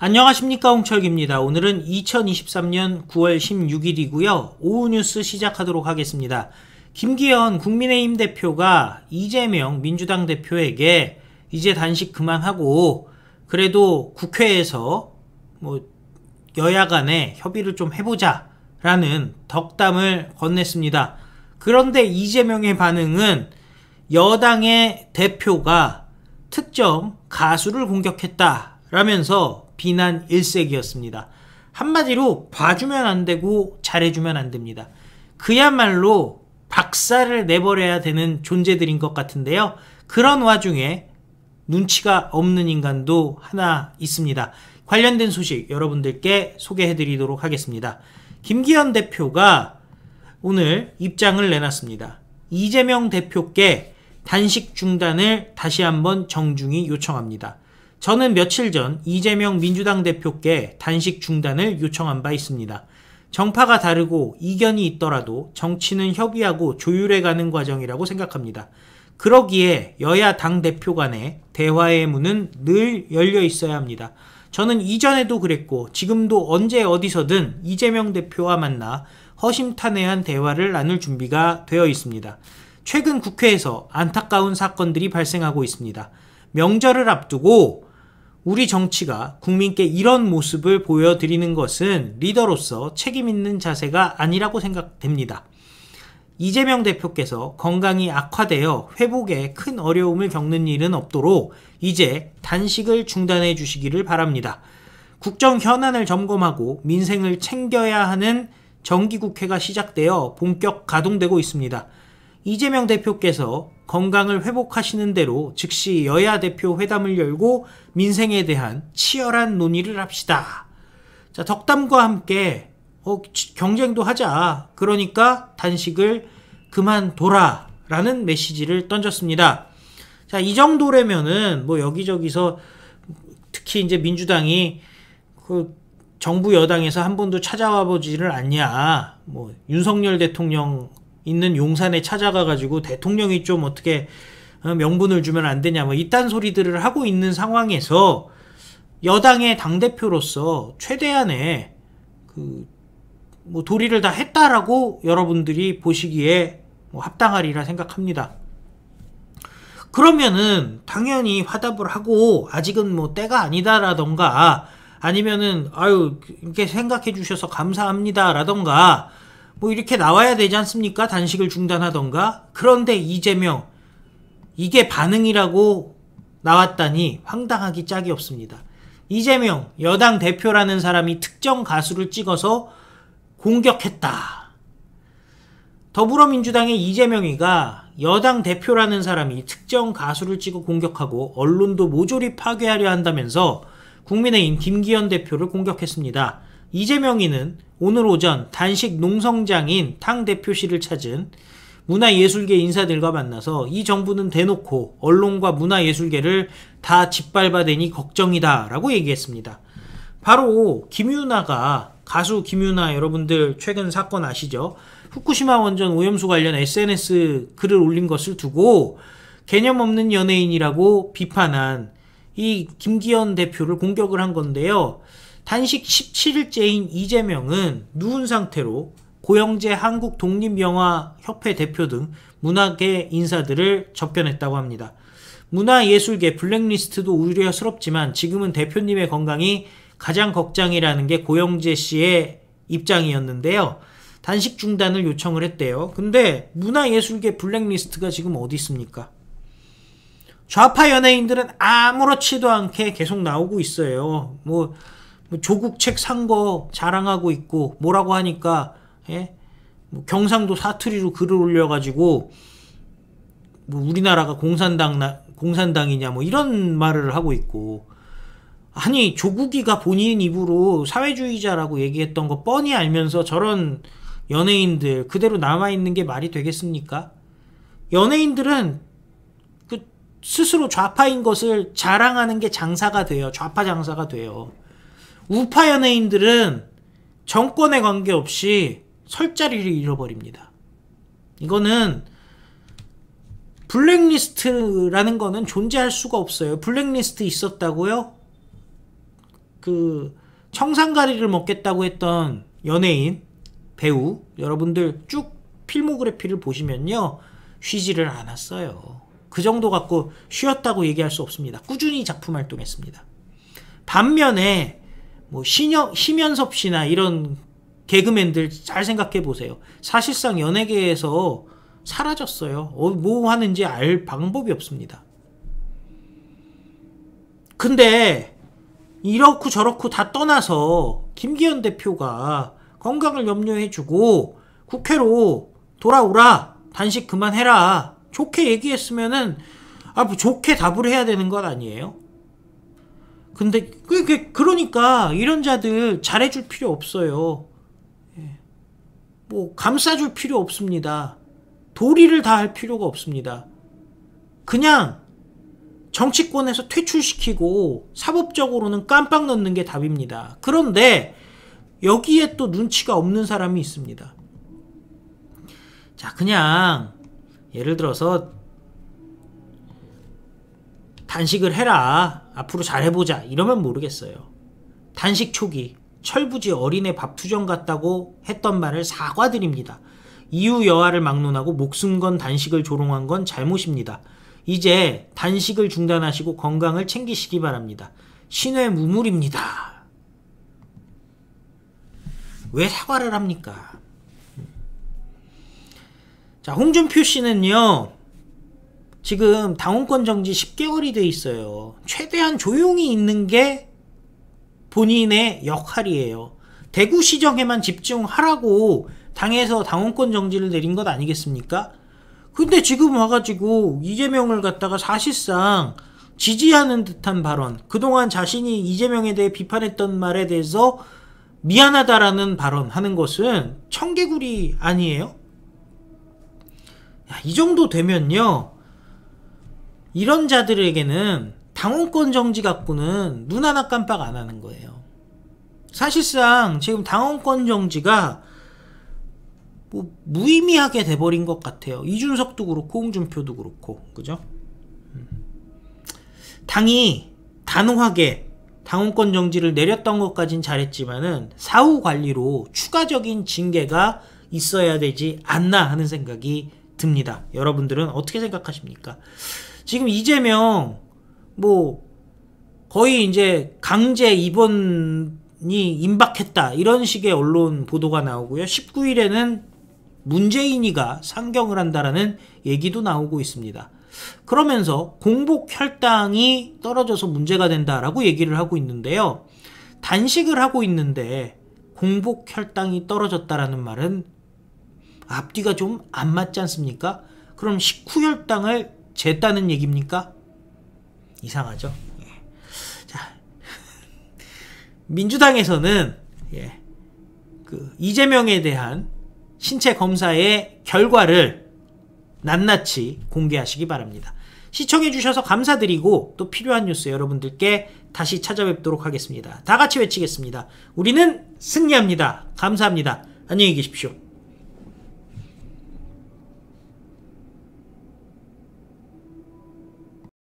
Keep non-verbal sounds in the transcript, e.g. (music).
안녕하십니까 홍철기입니다. 오늘은 2023년 9월 16일이고요. 오후 뉴스 시작하도록 하겠습니다. 김기현 국민의힘 대표가 이재명 민주당 대표에게 이제 단식 그만하고 그래도 국회에서 뭐 여야 간에 협의를 좀 해보자 라는 덕담을 건넸습니다. 그런데 이재명의 반응은 여당의 대표가 특정 가수를 공격했다 라면서 비난 일색이었습니다. 한마디로 봐주면 안 되고 잘해주면 안 됩니다. 그야말로 박살을 내버려야 되는 존재들인 것 같은데요. 그런 와중에 눈치가 없는 인간도 하나 있습니다. 관련된 소식 여러분들께 소개해 드리도록 하겠습니다. 김기현 대표가 오늘 입장을 내놨습니다. 이재명 대표께 단식 중단을 다시 한번 정중히 요청합니다. 저는 며칠 전 이재명 민주당 대표께 단식 중단을 요청한 바 있습니다. 정파가 다르고 이견이 있더라도 정치는 협의하고 조율해가는 과정이라고 생각합니다. 그러기에 여야 당 대표 간의 대화의 문은 늘 열려 있어야 합니다. 저는 이전에도 그랬고 지금도 언제 어디서든 이재명 대표와 만나 허심탄회한 대화를 나눌 준비가 되어 있습니다. 최근 국회에서 안타까운 사건들이 발생하고 있습니다. 명절을 앞두고 우리 정치가 국민께 이런 모습을 보여드리는 것은 리더로서 책임있는 자세가 아니라고 생각됩니다. 이재명 대표께서 건강이 악화되어 회복에 큰 어려움을 겪는 일은 없도록 이제 단식을 중단해 주시기를 바랍니다. 국정 현안을 점검하고 민생을 챙겨야 하는 정기국회가 시작되어 본격 가동되고 있습니다. 이재명 대표께서 건강을 회복하시는 대로 즉시 여야 대표 회담을 열고 민생에 대한 치열한 논의를 합시다. 자, 덕담과 함께 어, 경쟁도 하자. 그러니까 단식을 그만둬라. 라는 메시지를 던졌습니다. 자, 이 정도라면은 뭐 여기저기서 특히 이제 민주당이 그 정부 여당에서 한 번도 찾아와 보지를 않냐. 뭐 윤석열 대통령 있는 용산에 찾아가 가지고 대통령이 좀 어떻게 어, 명분을 주면 안 되냐 뭐 이딴 소리들을 하고 있는 상황에서 여당의 당 대표로서 최대한의 그뭐 도리를 다 했다라고 여러분들이 보시기에 뭐 합당하리라 생각합니다. 그러면은 당연히 화답을 하고 아직은 뭐 때가 아니다라던가 아니면은 아유 이렇게 생각해 주셔서 감사합니다라던가 뭐 이렇게 나와야 되지 않습니까? 단식을 중단하던가. 그런데 이재명, 이게 반응이라고 나왔다니 황당하기 짝이 없습니다. 이재명, 여당 대표라는 사람이 특정 가수를 찍어서 공격했다. 더불어민주당의 이재명이가 여당 대표라는 사람이 특정 가수를 찍어 공격하고 언론도 모조리 파괴하려 한다면서 국민의힘 김기현 대표를 공격했습니다. 이재명이는 오늘 오전 단식 농성장인 탕 대표실을 찾은 문화예술계 인사들과 만나서 이 정부는 대놓고 언론과 문화예술계를 다 짓밟아대니 걱정이다 라고 얘기했습니다. 바로 김유나가 가수 김유나 여러분들 최근 사건 아시죠? 후쿠시마 원전 오염수 관련 SNS 글을 올린 것을 두고 개념 없는 연예인이라고 비판한 이 김기현 대표를 공격을 한 건데요. 단식 17일째인 이재명은 누운 상태로 고영재 한국독립영화협회 대표 등문화계 인사들을 접견했다고 합니다. 문화예술계 블랙리스트도 우려스럽지만 지금은 대표님의 건강이 가장 걱정이라는 게 고영재 씨의 입장이었는데요. 단식 중단을 요청을 했대요. 근데 문화예술계 블랙리스트가 지금 어디 있습니까? 좌파 연예인들은 아무렇지도 않게 계속 나오고 있어요. 뭐뭐 조국 책 산 거 자랑하고 있고 뭐라고 하니까 예? 뭐 경상도 사투리로 글을 올려가지고 뭐 우리나라가 공산당 나, 공산당이냐 뭐 이런 말을 하고 있고 아니 조국이가 본인 입으로 사회주의자라고 얘기했던 거 뻔히 알면서 저런 연예인들 그대로 남아있는 게 말이 되겠습니까? 연예인들은 그 스스로 좌파인 것을 자랑하는 게 장사가 돼요. 좌파 장사가 돼요. 우파 연예인들은 정권에 관계없이 설 자리를 잃어버립니다. 이거는 블랙리스트라는 거는 존재할 수가 없어요. 블랙리스트 있었다고요? 그 청산가리를 먹겠다고 했던 연예인, 배우 여러분들 쭉 필모그래피를 보시면요. 쉬지를 않았어요. 그 정도 갖고 쉬었다고 얘기할 수 없습니다. 꾸준히 작품 활동했습니다. 반면에 뭐 신영 심연섭 씨나 이런 개그맨들 잘 생각해 보세요. 사실상 연예계에서 사라졌어요. 어, 뭐 하는지 알 방법이 없습니다. 근데 이렇고 저렇고 다 떠나서 김기현 대표가 건강을 염려해주고 국회로 돌아오라 단식 그만해라 좋게 얘기했으면은 아뭐 좋게 답을 해야 되는 것 아니에요? 근데 그게 그, 그러니까 이런 자들 잘해줄 필요 없어요. 예. 뭐 감싸줄 필요 없습니다. 도리를 다 할 필요가 없습니다. 그냥 정치권에서 퇴출시키고 사법적으로는 깜빡 넣는 게 답입니다. 그런데 여기에 또 눈치가 없는 사람이 있습니다. 자, 그냥 예를 들어서 단식을 해라. 앞으로 잘해보자. 이러면 모르겠어요. 단식 초기, 철부지 어린애 밥 투정 같다고 했던 말을 사과드립니다. 이후여아를 막론하고 목숨 건 단식을 조롱한 건 잘못입니다. 이제 단식을 중단하시고 건강을 챙기시기 바랍니다. 신의 무물입니다. 왜 사과를 합니까? 자, 홍준표 씨는요, 지금 당원권 정지 10개월이 돼 있어요. 최대한 조용히 있는 게 본인의 역할이에요. 대구 시정에만 집중하라고 당에서 당원권 정지를 내린 것 아니겠습니까? 근데 지금 와가지고 이재명을 갖다가 사실상 지지하는 듯한 발언, 그동안 자신이 이재명에 대해 비판했던 말에 대해서 미안하다라는 발언 하는 것은 청개구리 아니에요? 야, 이 정도 되면요. 이런 자들에게는 당원권 정지 갖고는 눈 하나 깜빡 안 하는 거예요. 사실상 지금 당원권 정지가 뭐 무의미하게 돼버린 것 같아요. 이준석도 그렇고 홍준표도 그렇고 그죠? 음. 당이 단호하게 당원권 정지를 내렸던 것까진 잘했지만은 사후 관리로 추가적인 징계가 있어야 되지 않나 하는 생각이 듭니다. 여러분들은 어떻게 생각하십니까? 지금 이재명 뭐 거의 이제 강제 입원이 임박했다 이런 식의 언론 보도가 나오고요. 19일에는 문재인이가 상경을 한다라는 얘기도 나오고 있습니다. 그러면서 공복 혈당이 떨어져서 문제가 된다라고 얘기를 하고 있는데요. 단식을 하고 있는데 공복 혈당이 떨어졌다라는 말은 앞뒤가 좀 안 맞지 않습니까? 그럼 식후 혈당을 쟀다는 얘기입니까? 이상하죠. 예. 자 (laughs) 민주당에서는 예. 그 이재명에 대한 신체 검사의 결과를 낱낱이 공개하시기 바랍니다. 시청해주셔서 감사드리고 또 필요한 뉴스 여러분들께 다시 찾아뵙도록 하겠습니다. 다 같이 외치겠습니다. 우리는 승리합니다. 감사합니다. 안녕히 계십시오.